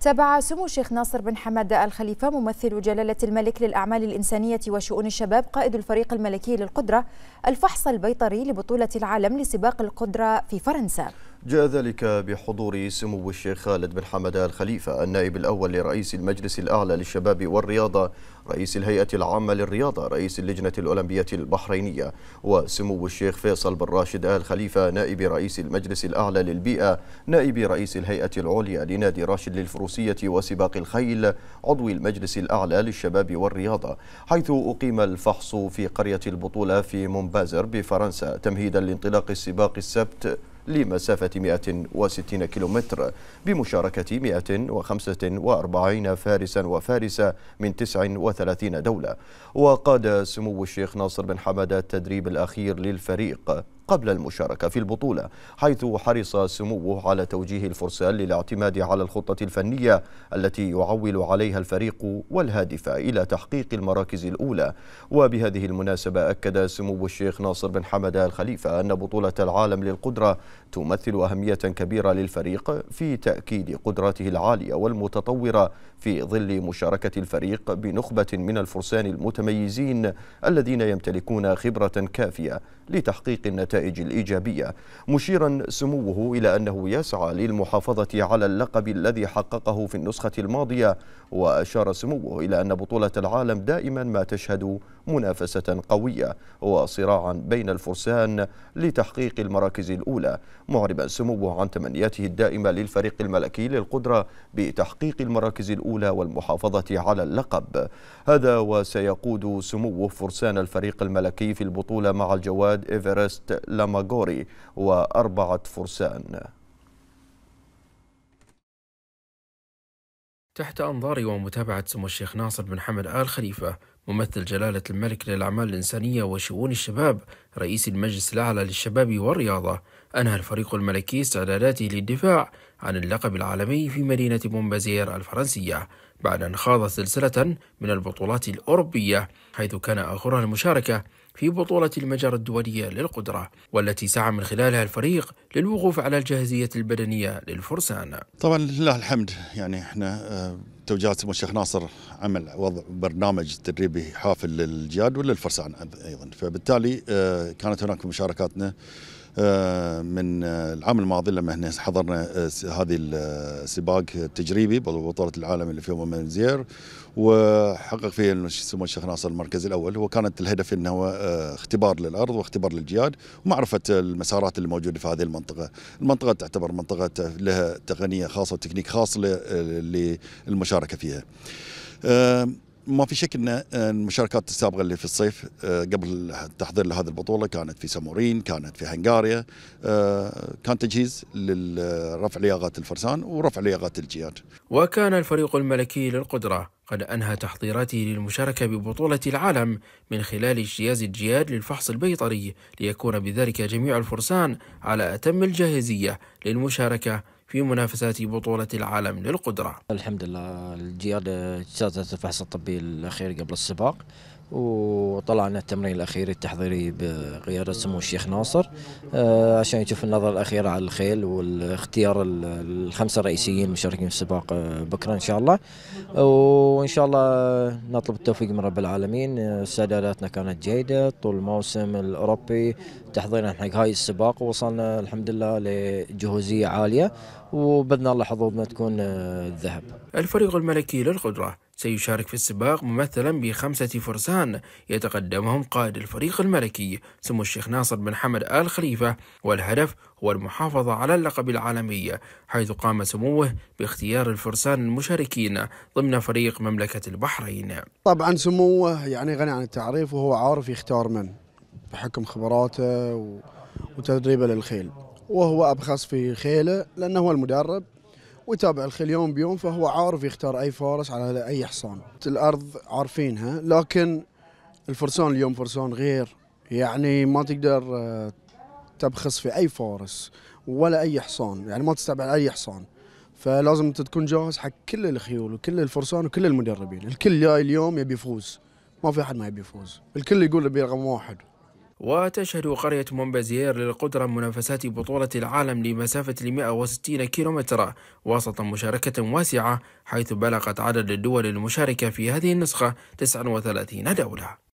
تابع سمو الشيخ ناصر بن حمد الخليفة ممثل جلالة الملك للأعمال الإنسانية وشؤون الشباب قائد الفريق الملكي للقدرة الفحص البيطري لبطولة العالم لسباق القدرة في فرنسا جاء ذلك بحضور سمو الشيخ خالد بن حمد آل خليفة النائب الأول لرئيس المجلس الأعلى للشباب والرياضة رئيس الهيئة العامة للرياضة رئيس اللجنة الأولمبية البحرينية وسمو الشيخ فيصل بن راشد آل خليفة نائب رئيس المجلس الأعلى للبيئة نائب رئيس الهيئة العليا لنادي راشد للفروسية وسباق الخيل عضو المجلس الأعلى للشباب والرياضة حيث أقيم الفحص في قرية البطولة في مونبازر بفرنسا تمهيدا لانطلاق السباق السبت لمسافة 160 كيلومتر بمشاركة 145 فارسا وفارسة من 39 دولة وقاد سمو الشيخ ناصر بن حمد التدريب الأخير للفريق قبل المشاركة في البطولة حيث حرص سموه على توجيه الفرسان للاعتماد على الخطة الفنية التي يعول عليها الفريق والهادفة إلى تحقيق المراكز الأولى وبهذه المناسبة أكد سمو الشيخ ناصر بن حمد الخليفة أن بطولة العالم للقدرة تمثل أهمية كبيرة للفريق في تأكيد قدراته العالية والمتطورة في ظل مشاركة الفريق بنخبة من الفرسان المتميزين الذين يمتلكون خبرة كافية لتحقيق النتائج النتائج الإيجابية مشيرا سموه إلى أنه يسعى للمحافظة على اللقب الذي حققه في النسخة الماضية وأشار سموه إلى أن بطولة العالم دائما ما تشهد منافسة قوية وصراعا بين الفرسان لتحقيق المراكز الأولى معربا سموه عن تمنياته الدائمة للفريق الملكي للقدرة بتحقيق المراكز الأولى والمحافظة على اللقب هذا وسيقود سموه فرسان الفريق الملكي في البطولة مع الجواد إيفرست لاماغوري وأربعة فرسان تحت أنظار ومتابعة سمو الشيخ ناصر بن حمد آل خليفة ممثل جلالة الملك للأعمال الإنسانية وشؤون الشباب رئيس المجلس الأعلى للشباب والرياضة أنهى الفريق الملكي استعداداته للدفاع عن اللقب العالمي في مدينة مونبازير الفرنسية بعد أن خاض سلسلة من البطولات الأوروبية حيث كان آخرها المشاركة في بطولة المجر الدولية للقدرة والتي سعى من خلالها الفريق للوقوف على الجاهزية البدنية للفرسان طبعا لله الحمد يعني احنا آه، توجيهات سمو الشيخ ناصر عمل وضع برنامج تدريبي حافل للجاد وللفرسان ايضا فبالتالي آه، كانت هناك مشاركاتنا آه، من العام الماضي لما احنا حضرنا آه، هذه السباق آه، التجريبي بطوله العالم اللي في يوم منزير وحقق فيه سمو الشيخ ناصر المركز الاول وكانت الهدف انه هو اختبار للارض واختبار للجياد ومعرفه المسارات الموجوده في هذه المنطقه، المنطقه تعتبر منطقه لها تقنيه خاصه وتكنيك خاص للمشاركه فيها. ما في شك ان آه، المشاركات السابقه اللي في الصيف آه، قبل التحضير لهذه البطوله كانت في سامورين، كانت في هنغاريا، آه، كان تجهيز لرفع لياقات الفرسان ورفع لياقات الجياد. وكان الفريق الملكي للقدره قد انهى تحضيراته للمشاركه ببطوله العالم من خلال اجتياز الجياد للفحص البيطري ليكون بذلك جميع الفرسان على اتم الجاهزيه للمشاركه في منافسات بطولة العالم للقدرة الحمد لله الجياد اجتازت آه، الفحص الطبي الأخير قبل السباق وطلعنا التمرين الاخير التحضيري بقياده سمو الشيخ ناصر آه، عشان يشوف النظره الاخيره على الخيل والاختيار الخمسه الرئيسيين المشاركين في السباق آه، بكره ان شاء الله وان شاء الله نطلب التوفيق من رب العالمين استعداداتنا آه، كانت جيده طول الموسم الاوروبي تحضيرنا حق هاي السباق وصلنا الحمد لله لجهوزيه عاليه وباذن الله حظوظنا تكون الذهب الفريق الملكي للقدره سيشارك في السباق ممثلا بخمسة فرسان يتقدمهم قائد الفريق الملكي سمو الشيخ ناصر بن حمد آل خليفة والهدف هو المحافظة على اللقب العالمي حيث قام سموه باختيار الفرسان المشاركين ضمن فريق مملكة البحرين طبعا سموه يعني غني عن التعريف وهو عارف يختار من بحكم خبراته وتدريبه للخيل وهو أبخص في خيله لأنه هو المدرب ويتابع الخيل يوم بيوم فهو عارف يختار اي فارس على اي حصان الارض عارفينها لكن الفرسان اليوم فرسان غير يعني ما تقدر آه، تبخس في اي فارس ولا اي حصان يعني ما تستبعد اي حصان فلازم انت تكون جاهز حق كل الخيول وكل الفرسان وكل المدربين الكل جاي اليوم يبي يفوز ما في احد ما يبي يفوز الكل يقول يبي رقم واحد وتشهد قرية مونبازيير للقدرة منافسات بطولة العالم لمسافة 160 كيلومترا وسط مشاركة واسعة حيث بلغت عدد الدول المشاركة في هذه النسخة 39 دولة